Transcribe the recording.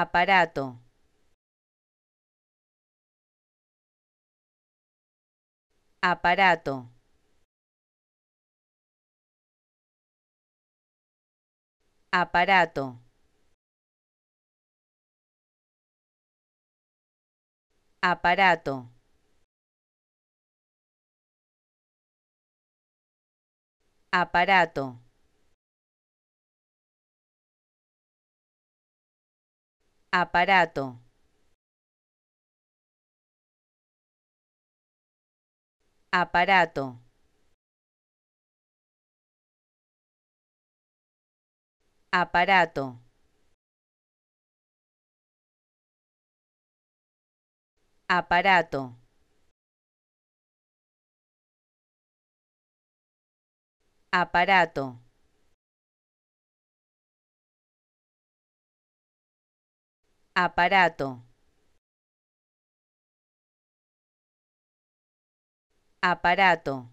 aparato aparato aparato aparato aparato aparato aparato aparato aparato aparato aparato aparato